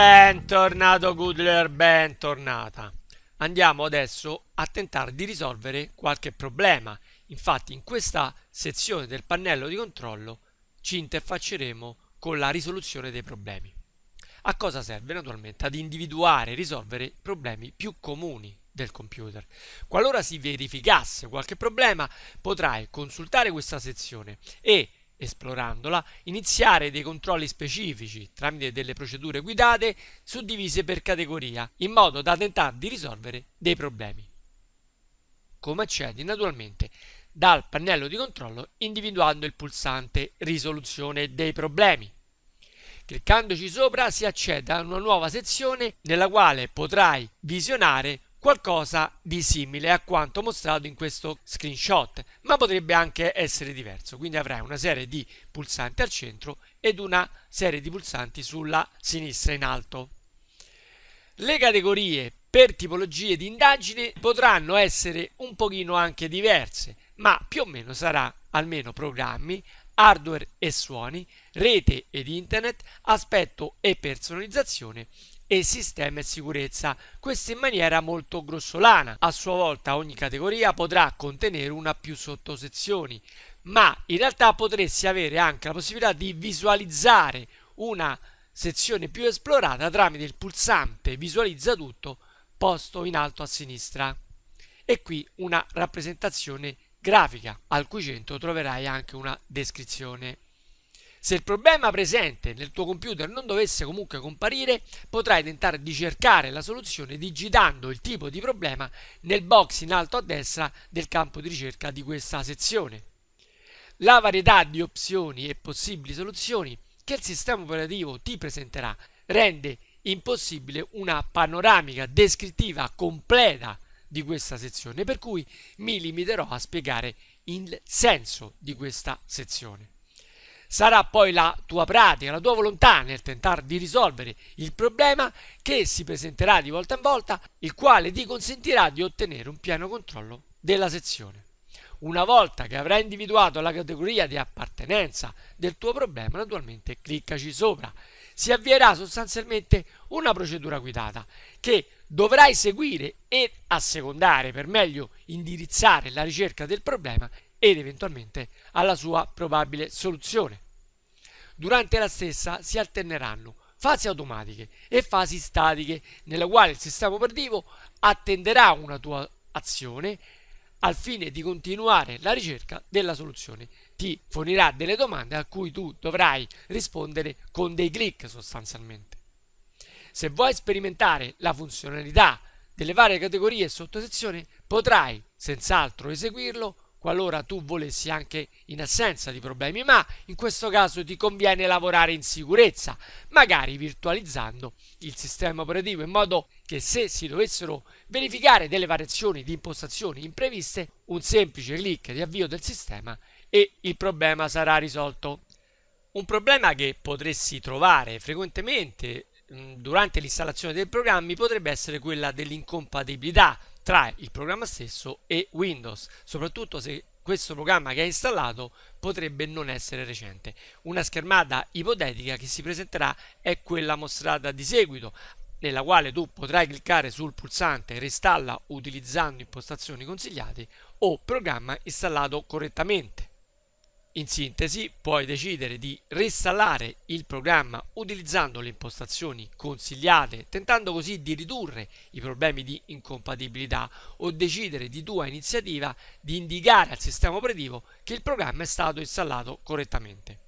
Bentornato Goodler, bentornata. Andiamo adesso a tentare di risolvere qualche problema. Infatti in questa sezione del pannello di controllo ci interfacceremo con la risoluzione dei problemi. A cosa serve? Naturalmente ad individuare e risolvere problemi più comuni del computer. Qualora si verificasse qualche problema potrai consultare questa sezione e esplorandola, iniziare dei controlli specifici tramite delle procedure guidate suddivise per categoria, in modo da tentare di risolvere dei problemi. Come accedi naturalmente dal pannello di controllo individuando il pulsante risoluzione dei problemi. Cliccandoci sopra si accede a una nuova sezione nella quale potrai visionare qualcosa di simile a quanto mostrato in questo screenshot, ma potrebbe anche essere diverso, quindi avrai una serie di pulsanti al centro ed una serie di pulsanti sulla sinistra in alto. Le categorie per tipologie di indagine potranno essere un pochino anche diverse, ma più o meno sarà almeno programmi, hardware e suoni, rete ed internet, aspetto e personalizzazione e sistema e sicurezza, questo in maniera molto grossolana. A sua volta ogni categoria potrà contenere una più sottosezioni, ma in realtà potresti avere anche la possibilità di visualizzare una sezione più esplorata tramite il pulsante visualizza tutto posto in alto a sinistra e qui una rappresentazione grafica al cui centro troverai anche una descrizione. Se il problema presente nel tuo computer non dovesse comunque comparire, potrai tentare di cercare la soluzione digitando il tipo di problema nel box in alto a destra del campo di ricerca di questa sezione. La varietà di opzioni e possibili soluzioni che il sistema operativo ti presenterà rende impossibile una panoramica descrittiva completa di questa sezione, per cui mi limiterò a spiegare il senso di questa sezione sarà poi la tua pratica, la tua volontà nel tentare di risolvere il problema che si presenterà di volta in volta, il quale ti consentirà di ottenere un pieno controllo della sezione. Una volta che avrai individuato la categoria di appartenenza del tuo problema, naturalmente cliccaci sopra. Si avvierà sostanzialmente una procedura guidata che dovrai seguire e assecondare, per meglio indirizzare la ricerca del problema ed eventualmente alla sua probabile soluzione. Durante la stessa si alterneranno fasi automatiche e fasi statiche, nella quale il sistema operativo attenderà una tua azione al fine di continuare la ricerca della soluzione. Ti fornirà delle domande a cui tu dovrai rispondere con dei clic sostanzialmente. Se vuoi sperimentare la funzionalità delle varie categorie e sottosezioni, potrai senz'altro eseguirlo qualora tu volessi anche in assenza di problemi, ma in questo caso ti conviene lavorare in sicurezza, magari virtualizzando il sistema operativo in modo che se si dovessero verificare delle variazioni di impostazioni impreviste, un semplice clic di avvio del sistema e il problema sarà risolto. Un problema che potresti trovare frequentemente mm, durante l'installazione dei programmi potrebbe essere quella dell'incompatibilità tra il programma stesso e Windows, soprattutto se questo programma che hai installato potrebbe non essere recente. Una schermata ipotetica che si presenterà è quella mostrata di seguito, nella quale tu potrai cliccare sul pulsante Reinstalla utilizzando impostazioni consigliate o programma installato correttamente. In sintesi, puoi decidere di reinstallare il programma utilizzando le impostazioni consigliate, tentando così di ridurre i problemi di incompatibilità o decidere di tua iniziativa di indicare al sistema operativo che il programma è stato installato correttamente.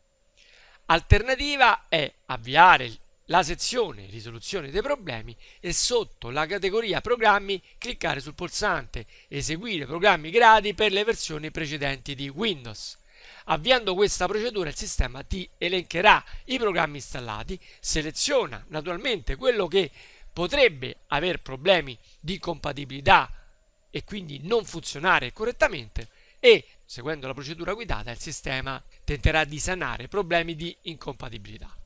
Alternativa è avviare la sezione risoluzione dei problemi e sotto la categoria programmi cliccare sul pulsante eseguire programmi gradi per le versioni precedenti di Windows. Avviando questa procedura il sistema ti elencherà i programmi installati, seleziona naturalmente quello che potrebbe avere problemi di compatibilità e quindi non funzionare correttamente e seguendo la procedura guidata il sistema tenterà di sanare problemi di incompatibilità.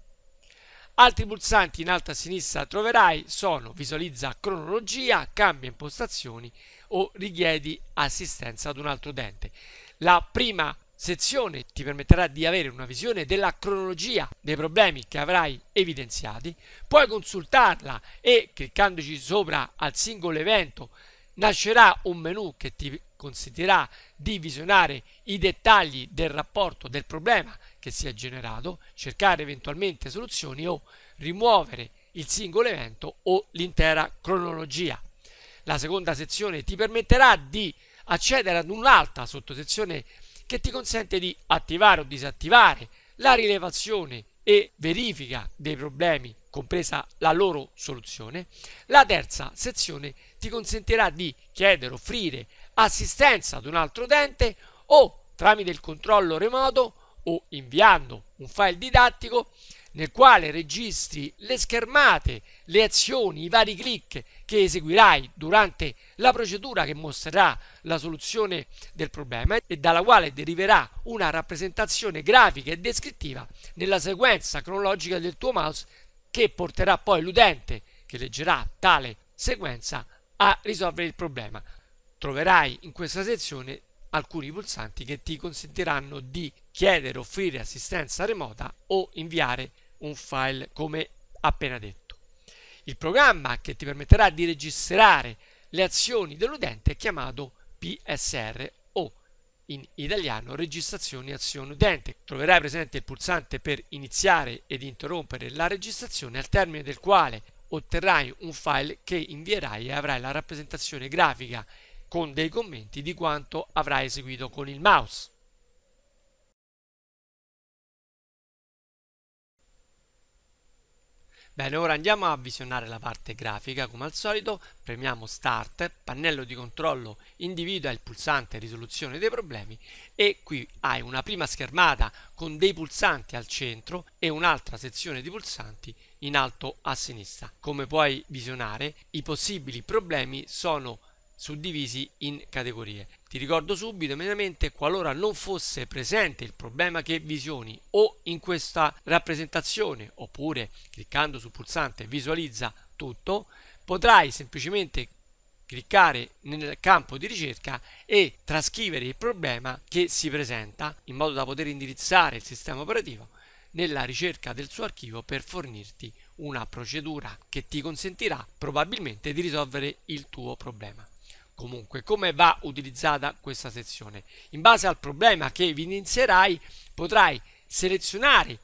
Altri pulsanti in alto a sinistra troverai sono visualizza cronologia, cambia impostazioni o richiedi assistenza ad un altro utente. La prima sezione ti permetterà di avere una visione della cronologia dei problemi che avrai evidenziati, puoi consultarla e cliccandoci sopra al singolo evento nascerà un menu che ti consentirà di visionare i dettagli del rapporto del problema che si è generato, cercare eventualmente soluzioni o rimuovere il singolo evento o l'intera cronologia. La seconda sezione ti permetterà di accedere ad un'altra sottosezione che ti consente di attivare o disattivare la rilevazione e verifica dei problemi, compresa la loro soluzione. La terza sezione ti consentirà di chiedere, o offrire assistenza ad un altro utente o tramite il controllo remoto o inviando un file didattico nel quale registri le schermate, le azioni, i vari clic che eseguirai durante la procedura che mostrerà la soluzione del problema e dalla quale deriverà una rappresentazione grafica e descrittiva nella sequenza cronologica del tuo mouse che porterà poi l'utente che leggerà tale sequenza a risolvere il problema. Troverai in questa sezione alcuni pulsanti che ti consentiranno di chiedere, o offrire assistenza remota o inviare un file come appena detto. Il programma che ti permetterà di registrare le azioni dell'utente è chiamato PSR o in italiano registrazione azione utente. Troverai presente il pulsante per iniziare ed interrompere la registrazione al termine del quale otterrai un file che invierai e avrai la rappresentazione grafica con dei commenti di quanto avrai eseguito con il mouse. Bene, ora andiamo a visionare la parte grafica, come al solito premiamo Start, pannello di controllo individua il pulsante risoluzione dei problemi e qui hai una prima schermata con dei pulsanti al centro e un'altra sezione di pulsanti in alto a sinistra. Come puoi visionare, i possibili problemi sono suddivisi in categorie ti ricordo subito immediatamente qualora non fosse presente il problema che visioni o in questa rappresentazione oppure cliccando sul pulsante visualizza tutto, potrai semplicemente cliccare nel campo di ricerca e trascrivere il problema che si presenta in modo da poter indirizzare il sistema operativo nella ricerca del suo archivio per fornirti una procedura che ti consentirà probabilmente di risolvere il tuo problema. Comunque, come va utilizzata questa sezione? In base al problema che evidenzierai, potrai selezionare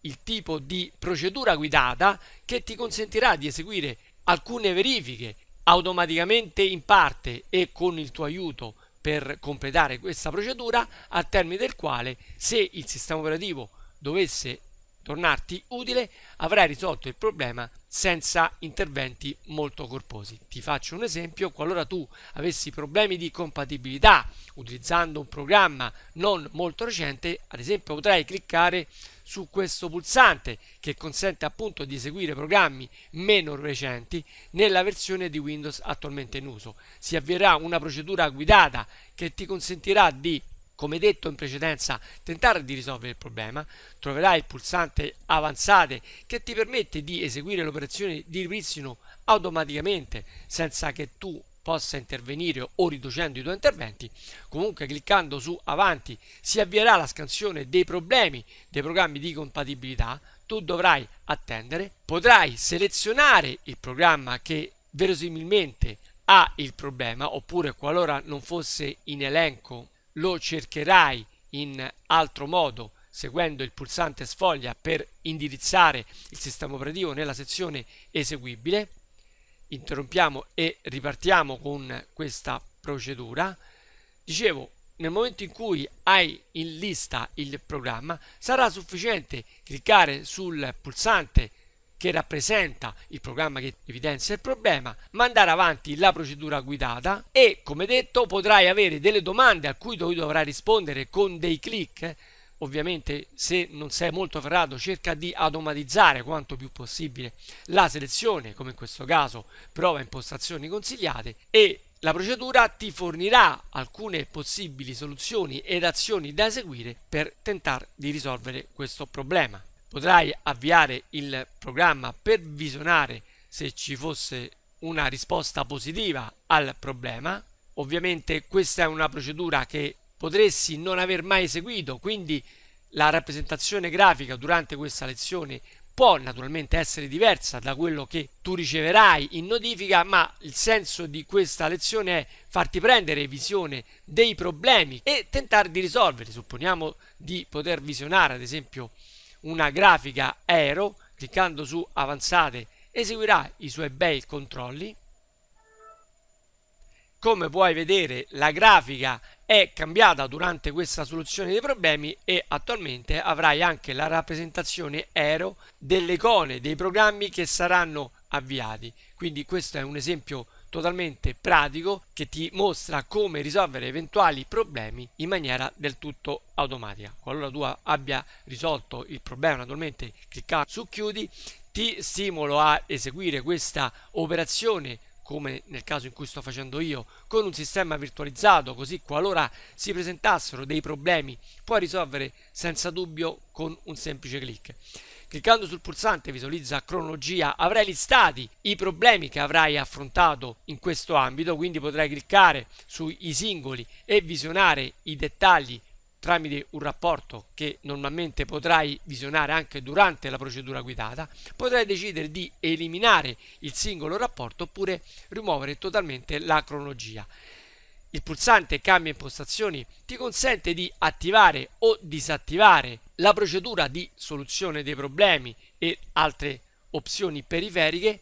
il tipo di procedura guidata che ti consentirà di eseguire alcune verifiche automaticamente in parte e con il tuo aiuto per completare questa procedura, a termine del quale se il sistema operativo dovesse tornarti utile, avrai risolto il problema senza interventi molto corposi. Ti faccio un esempio, qualora tu avessi problemi di compatibilità utilizzando un programma non molto recente, ad esempio potrai cliccare su questo pulsante che consente appunto di eseguire programmi meno recenti nella versione di Windows attualmente in uso. Si avvierà una procedura guidata che ti consentirà di come detto in precedenza, tentare di risolvere il problema, troverai il pulsante avanzate che ti permette di eseguire l'operazione di ripristino automaticamente senza che tu possa intervenire o riducendo i tuoi interventi, comunque cliccando su avanti si avvierà la scansione dei problemi dei programmi di compatibilità, tu dovrai attendere, potrai selezionare il programma che verosimilmente ha il problema oppure qualora non fosse in elenco lo cercherai in altro modo seguendo il pulsante sfoglia per indirizzare il sistema operativo nella sezione eseguibile. Interrompiamo e ripartiamo con questa procedura. Dicevo, nel momento in cui hai in lista il programma, sarà sufficiente cliccare sul pulsante che rappresenta il programma che evidenzia il problema, mandare avanti la procedura guidata e, come detto, potrai avere delle domande a cui dovrai rispondere con dei clic. Ovviamente se non sei molto ferrato cerca di automatizzare quanto più possibile la selezione, come in questo caso prova impostazioni consigliate e la procedura ti fornirà alcune possibili soluzioni ed azioni da eseguire per tentare di risolvere questo problema potrai avviare il programma per visionare se ci fosse una risposta positiva al problema. Ovviamente questa è una procedura che potresti non aver mai eseguito, quindi la rappresentazione grafica durante questa lezione può naturalmente essere diversa da quello che tu riceverai in notifica, ma il senso di questa lezione è farti prendere visione dei problemi e tentare di risolverli. Supponiamo di poter visionare, ad esempio, una grafica aero, cliccando su avanzate eseguirà i suoi bei controlli. Come puoi vedere la grafica è cambiata durante questa soluzione dei problemi e attualmente avrai anche la rappresentazione aero delle icone dei programmi che saranno avviati. Quindi questo è un esempio totalmente pratico che ti mostra come risolvere eventuali problemi in maniera del tutto automatica. Qualora tu abbia risolto il problema, naturalmente clicca su chiudi, ti stimolo a eseguire questa operazione come nel caso in cui sto facendo io, con un sistema virtualizzato, così qualora si presentassero dei problemi, puoi risolvere senza dubbio con un semplice clic. Cliccando sul pulsante visualizza cronologia avrai listati i problemi che avrai affrontato in questo ambito, quindi potrai cliccare sui singoli e visionare i dettagli tramite un rapporto che normalmente potrai visionare anche durante la procedura guidata, potrai decidere di eliminare il singolo rapporto oppure rimuovere totalmente la cronologia. Il pulsante Cambia impostazioni ti consente di attivare o disattivare la procedura di soluzione dei problemi e altre opzioni periferiche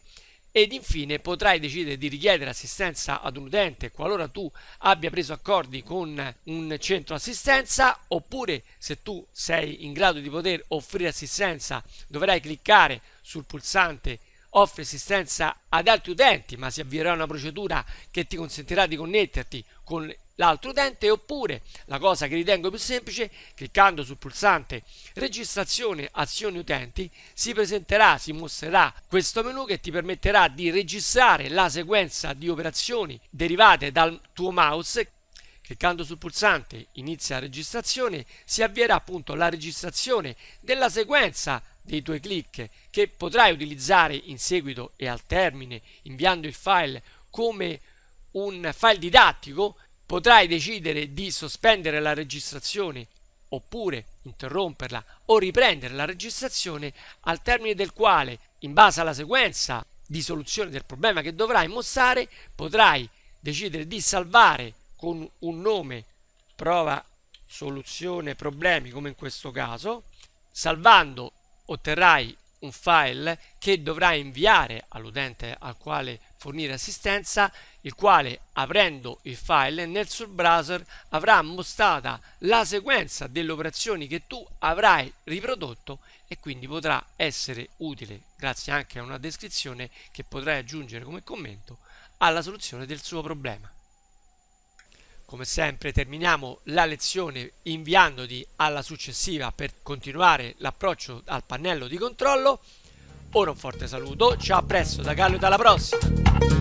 ed infine potrai decidere di richiedere assistenza ad un utente qualora tu abbia preso accordi con un centro assistenza oppure se tu sei in grado di poter offrire assistenza dovrai cliccare sul pulsante offri assistenza ad altri utenti, ma si avvierà una procedura che ti consentirà di connetterti con l'altro utente oppure la cosa che ritengo più semplice cliccando sul pulsante registrazione azioni utenti si presenterà si mostrerà questo menu che ti permetterà di registrare la sequenza di operazioni derivate dal tuo mouse cliccando sul pulsante inizia registrazione si avvierà appunto la registrazione della sequenza dei tuoi click che potrai utilizzare in seguito e al termine inviando il file come un file didattico, potrai decidere di sospendere la registrazione oppure interromperla o riprendere la registrazione al termine del quale, in base alla sequenza di soluzione del problema che dovrai mostrare, potrai decidere di salvare con un nome prova soluzione problemi come in questo caso, salvando otterrai un file che dovrai inviare all'utente al quale fornire assistenza, il quale aprendo il file nel suo browser avrà mostrata la sequenza delle operazioni che tu avrai riprodotto e quindi potrà essere utile, grazie anche a una descrizione che potrai aggiungere come commento, alla soluzione del suo problema. Come sempre terminiamo la lezione inviandoti alla successiva per continuare l'approccio al pannello di controllo. Ora un forte saluto, ciao a presto da Gallo e dalla prossima!